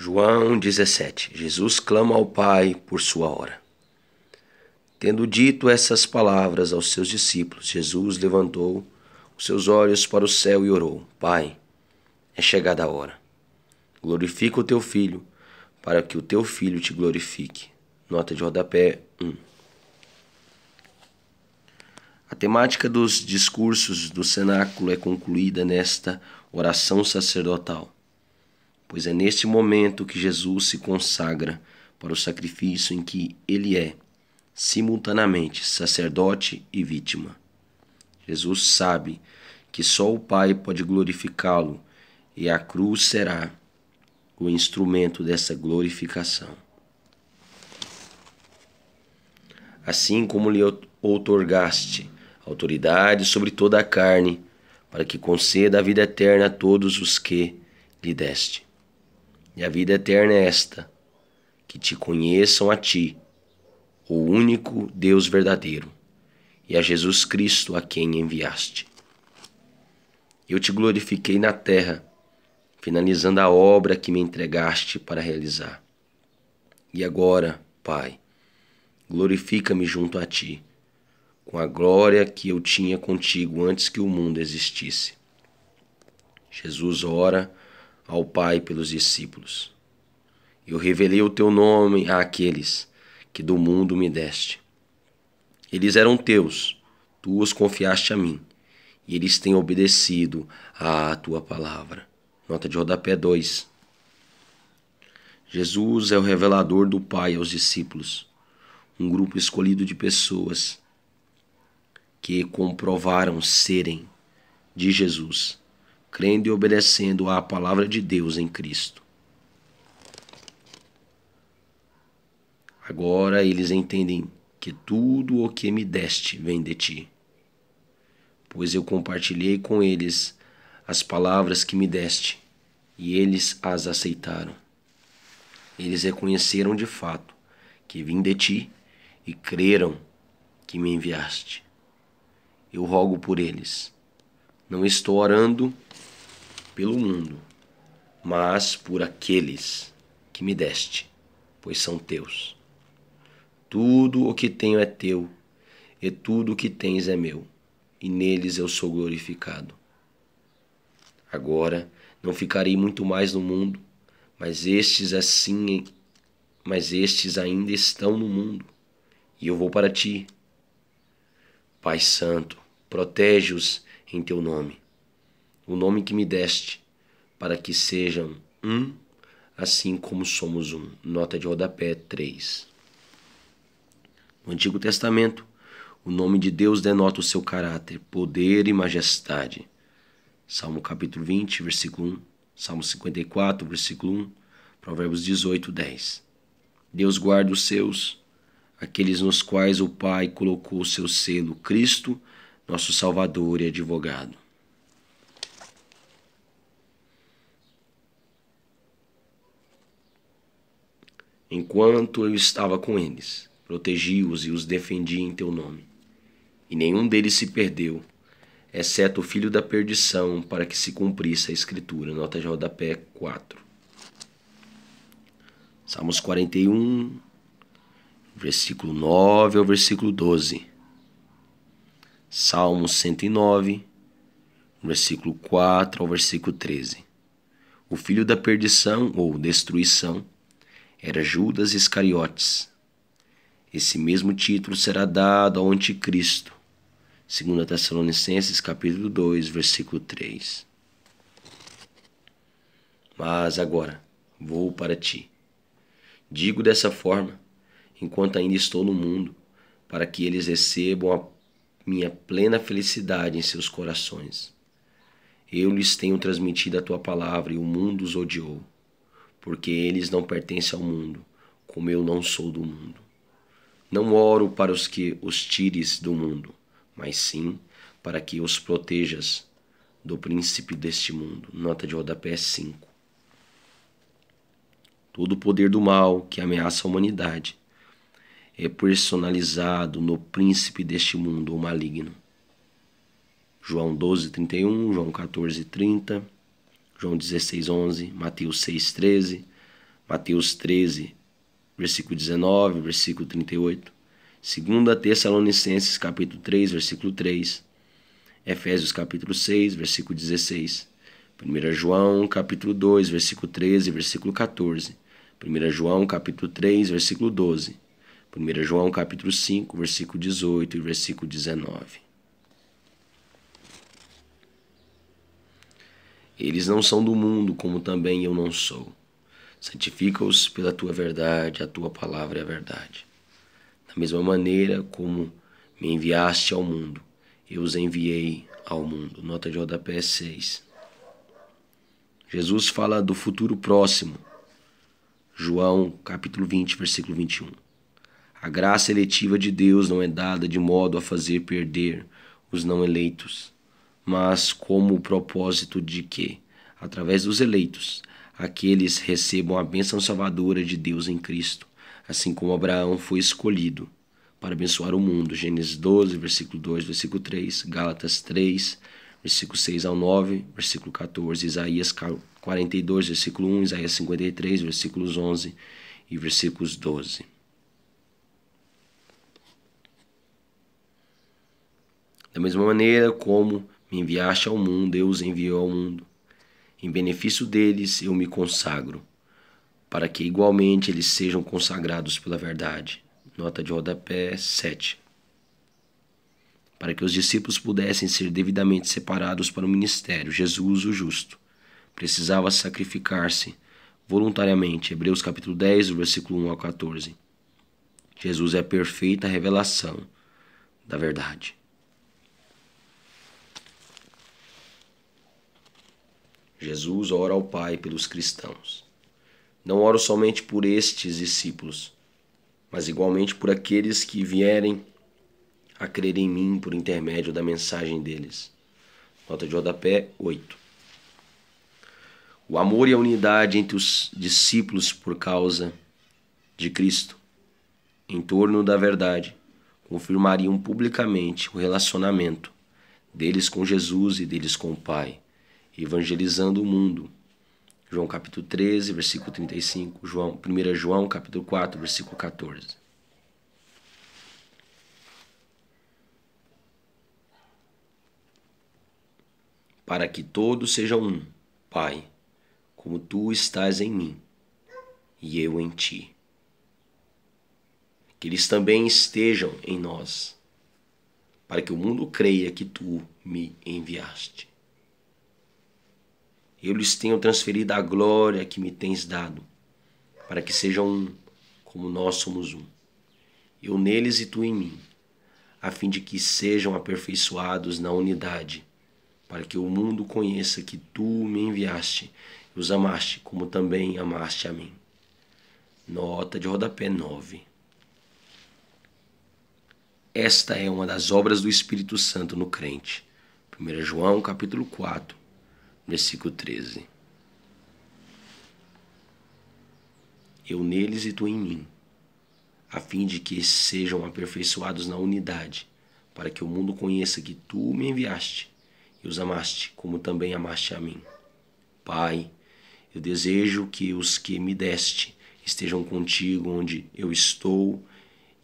João 17 Jesus clama ao Pai por sua hora. Tendo dito essas palavras aos seus discípulos, Jesus levantou os seus olhos para o céu e orou: Pai, é chegada a hora. Glorifica o teu filho, para que o teu filho te glorifique. Nota de rodapé 1. A temática dos discursos do cenáculo é concluída nesta oração sacerdotal pois é neste momento que Jesus se consagra para o sacrifício em que ele é, simultaneamente, sacerdote e vítima. Jesus sabe que só o Pai pode glorificá-lo e a cruz será o instrumento dessa glorificação. Assim como lhe outorgaste autoridade sobre toda a carne, para que conceda a vida eterna a todos os que lhe deste. E a vida eterna é esta: que te conheçam a ti, o único Deus verdadeiro, e a Jesus Cristo a quem enviaste. Eu te glorifiquei na terra, finalizando a obra que me entregaste para realizar. E agora, Pai, glorifica-me junto a ti, com a glória que eu tinha contigo antes que o mundo existisse. Jesus ora ao Pai pelos discípulos. Eu revelei o teu nome àqueles que do mundo me deste. Eles eram teus, tu os confiaste a mim, e eles têm obedecido à tua palavra. Nota de rodapé 2. Jesus é o revelador do Pai aos discípulos, um grupo escolhido de pessoas que comprovaram serem de Jesus crendo e obedecendo à palavra de Deus em Cristo. Agora eles entendem que tudo o que me deste vem de ti, pois eu compartilhei com eles as palavras que me deste e eles as aceitaram. Eles reconheceram de fato que vim de ti e creram que me enviaste. Eu rogo por eles. Não estou orando pelo mundo, mas por aqueles que me deste, pois são teus. Tudo o que tenho é teu, e tudo o que tens é meu, e neles eu sou glorificado. Agora não ficarei muito mais no mundo, mas estes assim, mas estes ainda estão no mundo, e eu vou para ti. Pai Santo, protege-os em teu nome o nome que me deste, para que sejam um, assim como somos um. Nota de rodapé 3. No Antigo Testamento, o nome de Deus denota o seu caráter, poder e majestade. Salmo capítulo 20, versículo 1, Salmo 54, versículo 1, Provérbios 18, 10. Deus guarda os seus, aqueles nos quais o Pai colocou o seu selo, Cristo, nosso Salvador e advogado. enquanto eu estava com eles. Protegi-os e os defendi em teu nome. E nenhum deles se perdeu, exceto o filho da perdição, para que se cumprisse a escritura. Nota de rodapé 4. Salmos 41, versículo 9 ao versículo 12. Salmos 109, versículo 4 ao versículo 13. O filho da perdição ou destruição era Judas Iscariotes. Esse mesmo título será dado ao anticristo, segundo Tessalonicenses capítulo 2, versículo 3. Mas agora vou para ti. Digo dessa forma, enquanto ainda estou no mundo, para que eles recebam a minha plena felicidade em seus corações. Eu lhes tenho transmitido a tua palavra e o mundo os odiou, porque eles não pertencem ao mundo, como eu não sou do mundo. Não oro para os que os tires do mundo, mas sim para que os protejas do príncipe deste mundo. Nota de rodapé 5. Todo o poder do mal que ameaça a humanidade é personalizado no príncipe deste mundo, o maligno. João 12, 31, João 14, 30. João 16, 11, Mateus 6, 13, Mateus 13, versículo 19, versículo 38, 2 Tessalonicenses capítulo 3, versículo 3, Efésios capítulo 6, versículo 16, 1 João capítulo 2, versículo 13, versículo 14, 1 João capítulo 3, versículo 12, 1 João capítulo 5, versículo 18 e versículo 19. Eles não são do mundo, como também eu não sou. Santifica-os pela tua verdade, a tua palavra é a verdade. Da mesma maneira como me enviaste ao mundo, eu os enviei ao mundo. Nota de rodapé 6. Jesus fala do futuro próximo. João capítulo 20, versículo 21. A graça eletiva de Deus não é dada de modo a fazer perder os não eleitos mas como o propósito de que, através dos eleitos, aqueles recebam a bênção salvadora de Deus em Cristo, assim como Abraão foi escolhido para abençoar o mundo. Gênesis 12, versículo 2, versículo 3, Gálatas 3, versículo 6 ao 9, versículo 14, Isaías 42, versículo 1, Isaías 53, versículos 11 e versículos 12. Da mesma maneira como me enviaste ao mundo, eu os ao mundo. Em benefício deles eu me consagro, para que igualmente eles sejam consagrados pela verdade. Nota de rodapé 7. Para que os discípulos pudessem ser devidamente separados para o ministério, Jesus o justo precisava sacrificar-se voluntariamente. Hebreus capítulo 10, versículo 1 ao 14. Jesus é a perfeita revelação da verdade. Jesus ora ao Pai pelos cristãos. Não oro somente por estes discípulos, mas igualmente por aqueles que vierem a crer em mim por intermédio da mensagem deles. Nota de rodapé 8. O amor e a unidade entre os discípulos por causa de Cristo, em torno da verdade, confirmariam publicamente o relacionamento deles com Jesus e deles com o Pai evangelizando o mundo. João capítulo 13, versículo 35, João, 1 João capítulo 4, versículo 14. Para que todos sejam um, Pai, como tu estás em mim e eu em ti. Que eles também estejam em nós, para que o mundo creia que tu me enviaste eu lhes tenho transferido a glória que me tens dado, para que sejam um, como nós somos um. Eu neles e tu em mim, a fim de que sejam aperfeiçoados na unidade, para que o mundo conheça que tu me enviaste e os amaste, como também amaste a mim. Nota de rodapé 9. Esta é uma das obras do Espírito Santo no crente. 1 João capítulo 4 versículo 13. Eu neles e tu em mim, a fim de que sejam aperfeiçoados na unidade, para que o mundo conheça que tu me enviaste e os amaste, como também amaste a mim. Pai, eu desejo que os que me deste estejam contigo onde eu estou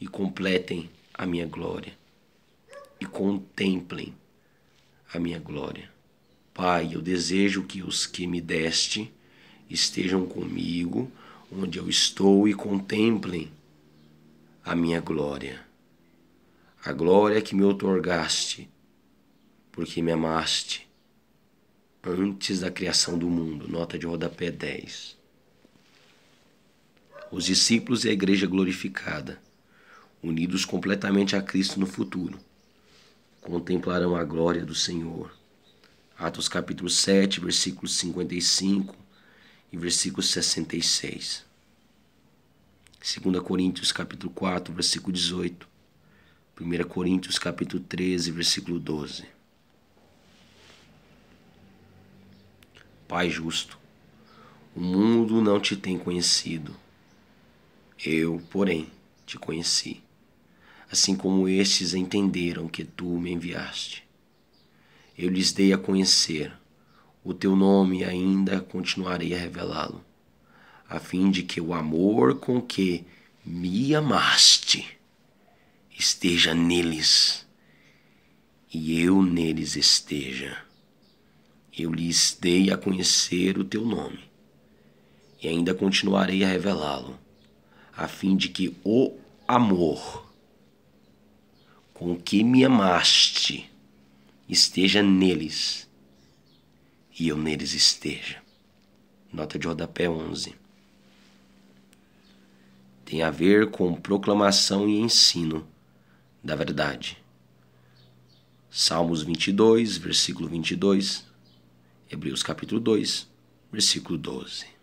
e completem a minha glória e contemplem a minha glória. Pai, eu desejo que os que me deste estejam comigo onde eu estou e contemplem a minha glória, a glória que me otorgaste, porque me amaste antes da criação do mundo. Nota de rodapé 10. Os discípulos e a igreja glorificada, unidos completamente a Cristo no futuro, contemplarão a glória do Senhor Atos capítulo 7, versículos 55 e versículo 66. 2 Coríntios capítulo 4, versículo 18. 1 Coríntios capítulo 13, versículo 12. Pai justo, o mundo não te tem conhecido. Eu, porém, te conheci, assim como estes entenderam que tu me enviaste eu lhes dei a conhecer o teu nome ainda continuarei a revelá-lo, a fim de que o amor com que me amaste esteja neles e eu neles esteja. Eu lhes dei a conhecer o teu nome e ainda continuarei a revelá-lo, a fim de que o amor com que me amaste esteja neles e eu neles esteja. Nota de rodapé 11. Tem a ver com proclamação e ensino da verdade. Salmos 22, versículo 22, Hebreus capítulo 2, versículo 12.